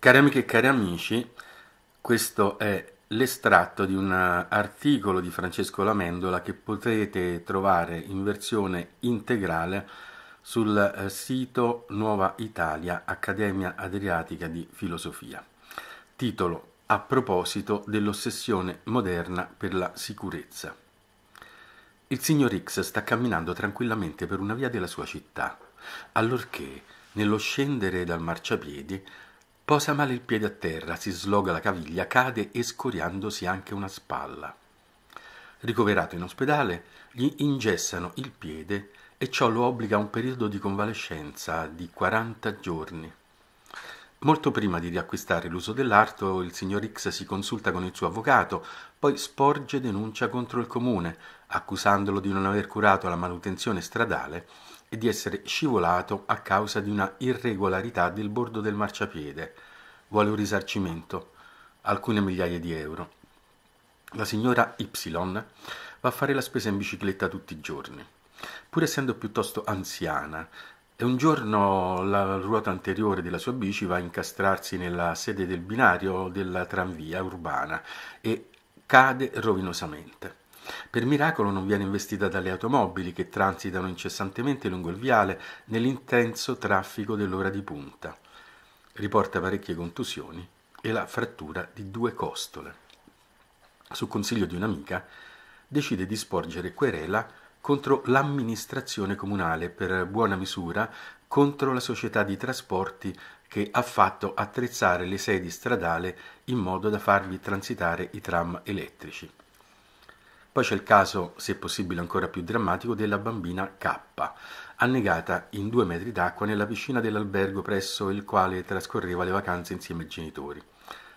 Cari amiche e cari amici, questo è l'estratto di un articolo di Francesco Lamendola che potrete trovare in versione integrale sul eh, sito Nuova Italia, Accademia Adriatica di Filosofia. Titolo A proposito dell'ossessione moderna per la sicurezza. Il signor X sta camminando tranquillamente per una via della sua città, allorché, nello scendere dal marciapiedi, Posa male il piede a terra, si sloga la caviglia, cade e anche una spalla. Ricoverato in ospedale, gli ingessano il piede e ciò lo obbliga a un periodo di convalescenza di 40 giorni. Molto prima di riacquistare l'uso dell'arto, il signor X si consulta con il suo avvocato, poi sporge denuncia contro il comune, accusandolo di non aver curato la manutenzione stradale e di essere scivolato a causa di una irregolarità del bordo del marciapiede. Vuole un risarcimento, alcune migliaia di euro. La signora Y va a fare la spesa in bicicletta tutti i giorni, pur essendo piuttosto anziana, e un giorno la ruota anteriore della sua bici va a incastrarsi nella sede del binario della tranvia urbana e cade rovinosamente. Per miracolo non viene investita dalle automobili che transitano incessantemente lungo il viale nell'intenso traffico dell'ora di punta. Riporta parecchie contusioni e la frattura di due costole. Su consiglio di un'amica decide di sporgere querela contro l'amministrazione comunale per buona misura contro la società di trasporti che ha fatto attrezzare le sedi stradali in modo da farvi transitare i tram elettrici. Poi c'è il caso, se possibile ancora più drammatico, della bambina K, annegata in due metri d'acqua nella piscina dell'albergo presso il quale trascorreva le vacanze insieme ai genitori.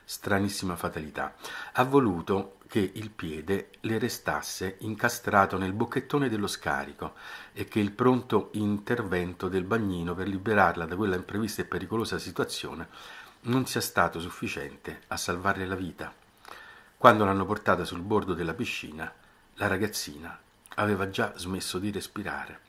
Stranissima fatalità. Ha voluto che il piede le restasse incastrato nel bocchettone dello scarico e che il pronto intervento del bagnino per liberarla da quella imprevista e pericolosa situazione non sia stato sufficiente a salvarle la vita. Quando l'hanno portata sul bordo della piscina, la ragazzina aveva già smesso di respirare.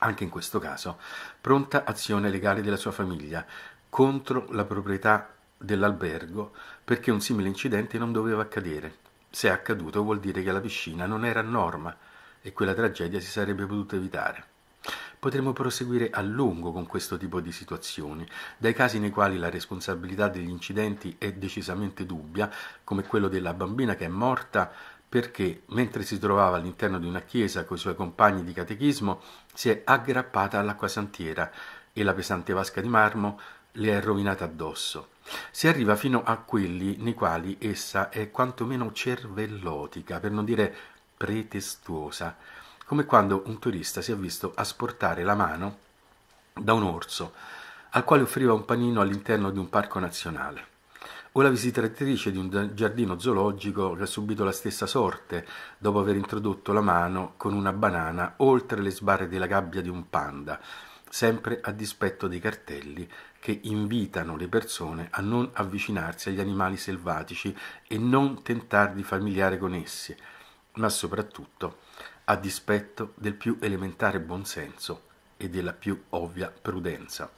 Anche in questo caso, pronta azione legale della sua famiglia contro la proprietà dell'albergo perché un simile incidente non doveva accadere. Se è accaduto vuol dire che la piscina non era a norma e quella tragedia si sarebbe potuta evitare. Potremmo proseguire a lungo con questo tipo di situazioni, dai casi nei quali la responsabilità degli incidenti è decisamente dubbia, come quello della bambina che è morta perché mentre si trovava all'interno di una chiesa con i suoi compagni di catechismo si è aggrappata all'acqua santiera e la pesante vasca di marmo le è rovinata addosso. Si arriva fino a quelli nei quali essa è quantomeno cervellotica, per non dire pretestuosa, come quando un turista si è visto asportare la mano da un orso al quale offriva un panino all'interno di un parco nazionale o la visitatrice di un giardino zoologico che ha subito la stessa sorte dopo aver introdotto la mano con una banana oltre le sbarre della gabbia di un panda, sempre a dispetto dei cartelli che invitano le persone a non avvicinarsi agli animali selvatici e non tentar di familiare con essi, ma soprattutto a dispetto del più elementare buonsenso e della più ovvia prudenza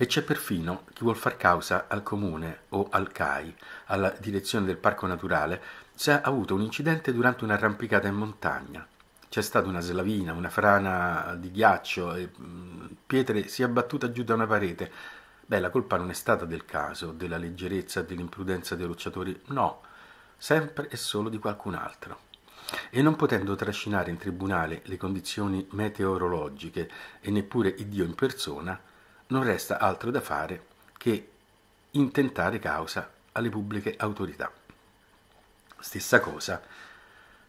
e c'è perfino chi vuol far causa al comune o al CAI, alla direzione del parco naturale, se ha avuto un incidente durante un'arrampicata in montagna. C'è stata una slavina, una frana di ghiaccio, e pietre si è abbattuta giù da una parete. Beh, la colpa non è stata del caso, della leggerezza, dell'imprudenza dei rocciatori, no, sempre e solo di qualcun altro e non potendo trascinare in tribunale le condizioni meteorologiche e neppure Dio in persona, non resta altro da fare che intentare causa alle pubbliche autorità. Stessa cosa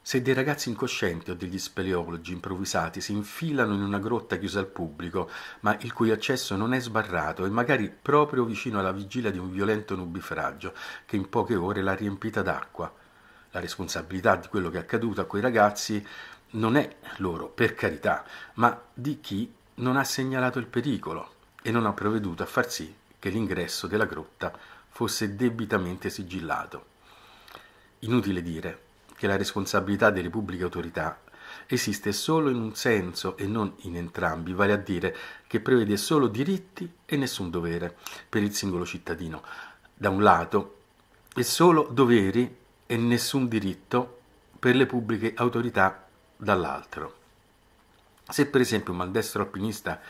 se dei ragazzi incoscienti o degli speleologi improvvisati si infilano in una grotta chiusa al pubblico, ma il cui accesso non è sbarrato e magari proprio vicino alla vigilia di un violento nubifragio che in poche ore l'ha riempita d'acqua. La responsabilità di quello che è accaduto a quei ragazzi non è loro, per carità, ma di chi non ha segnalato il pericolo, e non ha provveduto a far sì che l'ingresso della grotta fosse debitamente sigillato. Inutile dire che la responsabilità delle pubbliche autorità esiste solo in un senso e non in entrambi, vale a dire che prevede solo diritti e nessun dovere per il singolo cittadino, da un lato, e solo doveri e nessun diritto per le pubbliche autorità dall'altro. Se per esempio un maldestro alpinista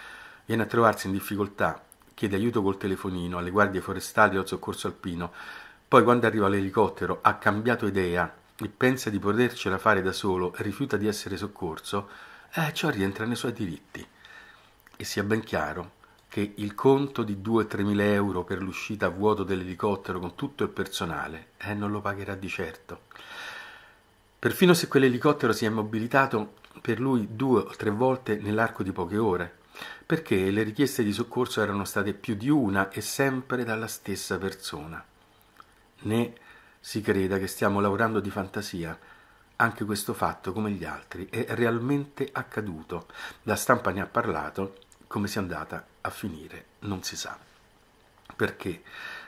viene a trovarsi in difficoltà, chiede aiuto col telefonino alle guardie forestali o al soccorso alpino, poi quando arriva l'elicottero ha cambiato idea e pensa di potercela fare da solo e rifiuta di essere soccorso, eh, ciò rientra nei suoi diritti. E sia ben chiaro che il conto di 2-3 mila euro per l'uscita a vuoto dell'elicottero con tutto il personale eh, non lo pagherà di certo. Perfino se quell'elicottero si è mobilitato per lui due o tre volte nell'arco di poche ore, perché le richieste di soccorso erano state più di una e sempre dalla stessa persona. Né si creda che stiamo lavorando di fantasia. Anche questo fatto, come gli altri, è realmente accaduto. La stampa ne ha parlato, come sia andata a finire non si sa. Perché?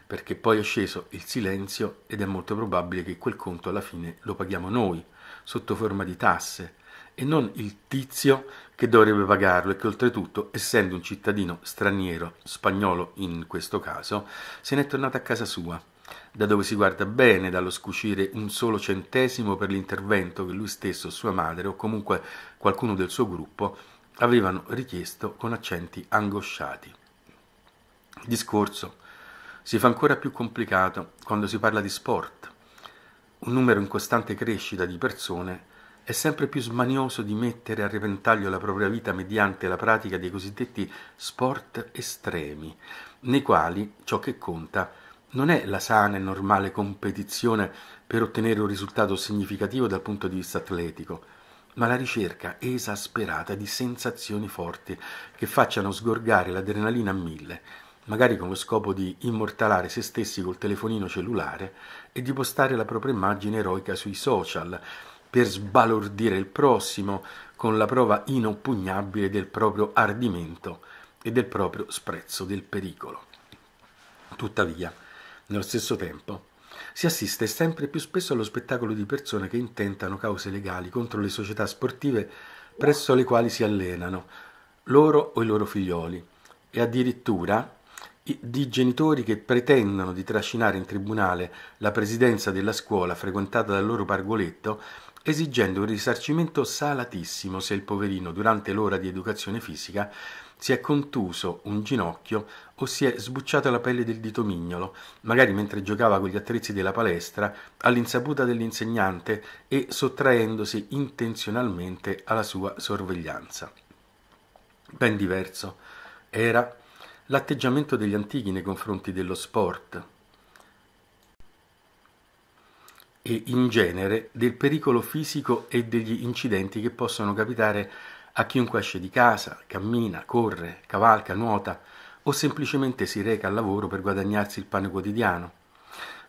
Perché poi è sceso il silenzio ed è molto probabile che quel conto alla fine lo paghiamo noi, sotto forma di tasse, e non il tizio che dovrebbe pagarlo e che oltretutto, essendo un cittadino straniero, spagnolo in questo caso, se n'è tornato a casa sua, da dove si guarda bene dallo scucire un solo centesimo per l'intervento che lui stesso, sua madre o comunque qualcuno del suo gruppo avevano richiesto con accenti angosciati. Il discorso si fa ancora più complicato quando si parla di sport, un numero in costante crescita di persone è sempre più smanioso di mettere a repentaglio la propria vita mediante la pratica dei cosiddetti sport estremi, nei quali ciò che conta non è la sana e normale competizione per ottenere un risultato significativo dal punto di vista atletico, ma la ricerca esasperata di sensazioni forti che facciano sgorgare l'adrenalina a mille, magari con lo scopo di immortalare se stessi col telefonino cellulare e di postare la propria immagine eroica sui social, per sbalordire il prossimo con la prova inoppugnabile del proprio ardimento e del proprio sprezzo del pericolo. Tuttavia, nello stesso tempo, si assiste sempre più spesso allo spettacolo di persone che intentano cause legali contro le società sportive presso le quali si allenano, loro o i loro figlioli, e addirittura di genitori che pretendono di trascinare in tribunale la presidenza della scuola frequentata dal loro pargoletto esigendo un risarcimento salatissimo se il poverino durante l'ora di educazione fisica si è contuso un ginocchio o si è sbucciata la pelle del dito mignolo, magari mentre giocava con gli attrezzi della palestra, all'insaputa dell'insegnante e sottraendosi intenzionalmente alla sua sorveglianza. Ben diverso era l'atteggiamento degli antichi nei confronti dello sport, e in genere del pericolo fisico e degli incidenti che possono capitare a chiunque esce di casa, cammina, corre, cavalca, nuota o semplicemente si reca al lavoro per guadagnarsi il pane quotidiano.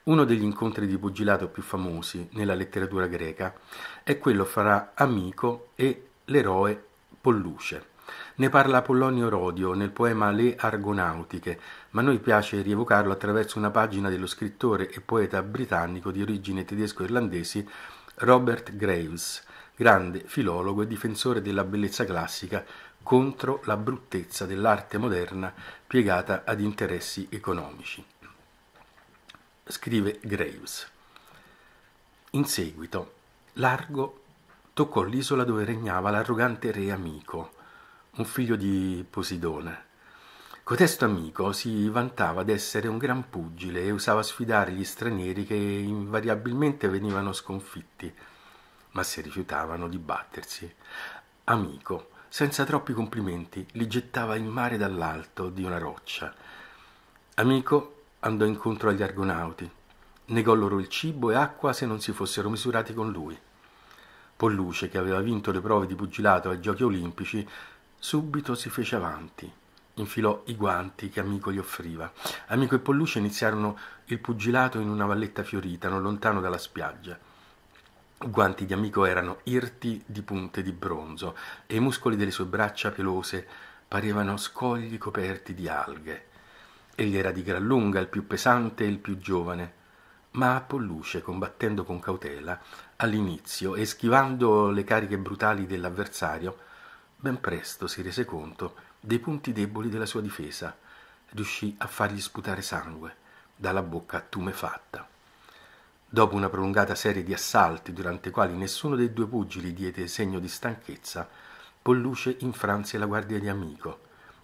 Uno degli incontri di pugilato più famosi nella letteratura greca è quello fra Amico e l'eroe Polluce. Ne parla Apollonio Rodio nel poema Le Argonautiche, ma a noi piace rievocarlo attraverso una pagina dello scrittore e poeta britannico di origine tedesco irlandese Robert Graves, grande filologo e difensore della bellezza classica contro la bruttezza dell'arte moderna piegata ad interessi economici. Scrive Graves. In seguito, Largo toccò l'isola dove regnava l'arrogante re amico, un figlio di Posidone. Cotesto amico si vantava d'essere un gran pugile e usava sfidare gli stranieri che invariabilmente venivano sconfitti, ma si rifiutavano di battersi. Amico, senza troppi complimenti, li gettava in mare dall'alto di una roccia. Amico andò incontro agli argonauti, negò loro il cibo e acqua se non si fossero misurati con lui. Polluce, che aveva vinto le prove di pugilato ai Giochi Olimpici, Subito si fece avanti, infilò i guanti che Amico gli offriva. Amico e Polluce iniziarono il pugilato in una valletta fiorita, non lontano dalla spiaggia. I guanti di Amico erano irti di punte di bronzo e i muscoli delle sue braccia pelose parevano scogli coperti di alghe. Egli era di gran lunga il più pesante e il più giovane, ma Polluce, combattendo con cautela, all'inizio e schivando le cariche brutali dell'avversario, ben presto si rese conto dei punti deboli della sua difesa, riuscì a fargli sputare sangue dalla bocca tumefatta. Dopo una prolungata serie di assalti durante i quali nessuno dei due pugili diede segno di stanchezza, Polluce infranse la guardia di amico,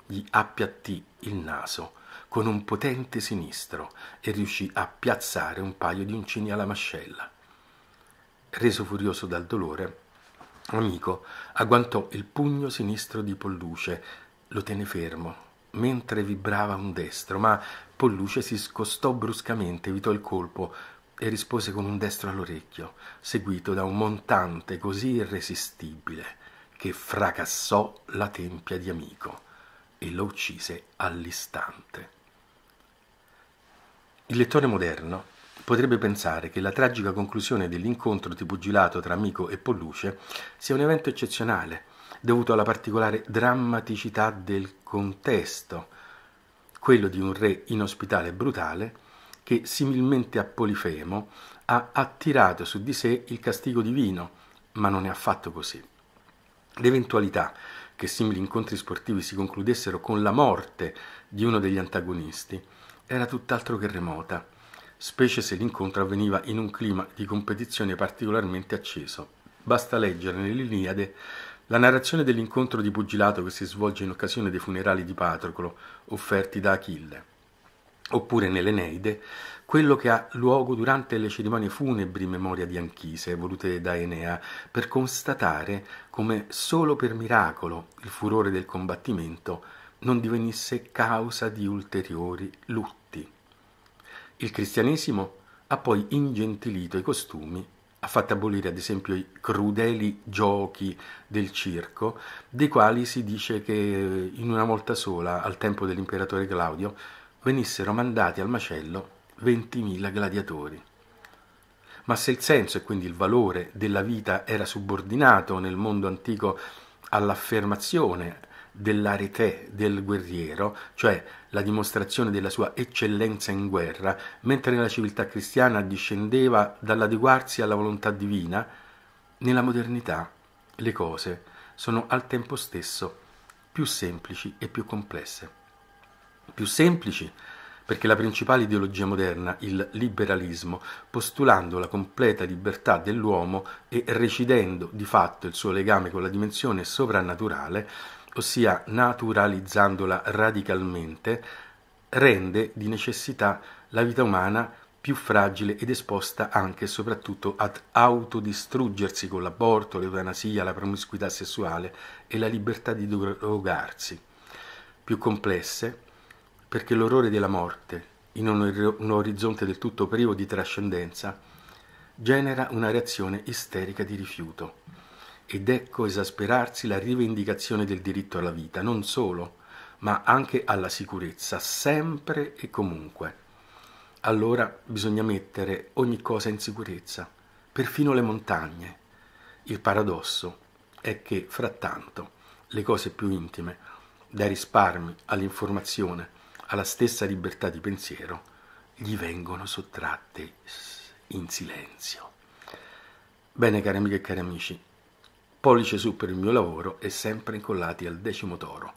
gli appiattì il naso con un potente sinistro e riuscì a piazzare un paio di uncini alla mascella. Reso furioso dal dolore, Amico agguantò il pugno sinistro di Polluce, lo tenne fermo, mentre vibrava un destro, ma Polluce si scostò bruscamente, evitò il colpo e rispose con un destro all'orecchio, seguito da un montante così irresistibile che fracassò la tempia di Amico e lo uccise all'istante. Il lettore moderno potrebbe pensare che la tragica conclusione dell'incontro di pugilato tra Amico e Polluce sia un evento eccezionale, dovuto alla particolare drammaticità del contesto, quello di un re inospitale e brutale che, similmente a Polifemo, ha attirato su di sé il castigo divino, ma non è affatto così. L'eventualità che simili incontri sportivi si concludessero con la morte di uno degli antagonisti era tutt'altro che remota specie se l'incontro avveniva in un clima di competizione particolarmente acceso. Basta leggere nell'Iliade la narrazione dell'incontro di pugilato che si svolge in occasione dei funerali di Patroclo offerti da Achille, oppure nell'Eneide quello che ha luogo durante le cerimonie funebri in memoria di Anchise volute da Enea per constatare come solo per miracolo il furore del combattimento non divenisse causa di ulteriori lutti. Il cristianesimo ha poi ingentilito i costumi, ha fatto abolire ad esempio i crudeli giochi del circo, dei quali si dice che eh, in una volta sola, al tempo dell'imperatore Claudio, venissero mandati al macello 20.000 gladiatori. Ma se il senso e quindi il valore della vita era subordinato nel mondo antico all'affermazione, dell'arete del guerriero, cioè la dimostrazione della sua eccellenza in guerra, mentre nella civiltà cristiana discendeva dall'adeguarsi alla volontà divina, nella modernità le cose sono al tempo stesso più semplici e più complesse. Più semplici perché la principale ideologia moderna, il liberalismo, postulando la completa libertà dell'uomo e recidendo di fatto il suo legame con la dimensione sovrannaturale, ossia naturalizzandola radicalmente, rende di necessità la vita umana più fragile ed esposta anche e soprattutto ad autodistruggersi con l'aborto, l'eutanasia, la promiscuità sessuale e la libertà di drogarsi. Più complesse perché l'orrore della morte, in un orizzonte del tutto privo di trascendenza, genera una reazione isterica di rifiuto ed ecco esasperarsi la rivendicazione del diritto alla vita, non solo, ma anche alla sicurezza, sempre e comunque. Allora bisogna mettere ogni cosa in sicurezza, perfino le montagne. Il paradosso è che, frattanto, le cose più intime, dai risparmi all'informazione, alla stessa libertà di pensiero, gli vengono sottratte in silenzio. Bene, cari amiche e cari amici, Pollice su per il mio lavoro e sempre incollati al decimo toro.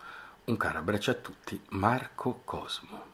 Un caro abbraccio a tutti, Marco Cosmo.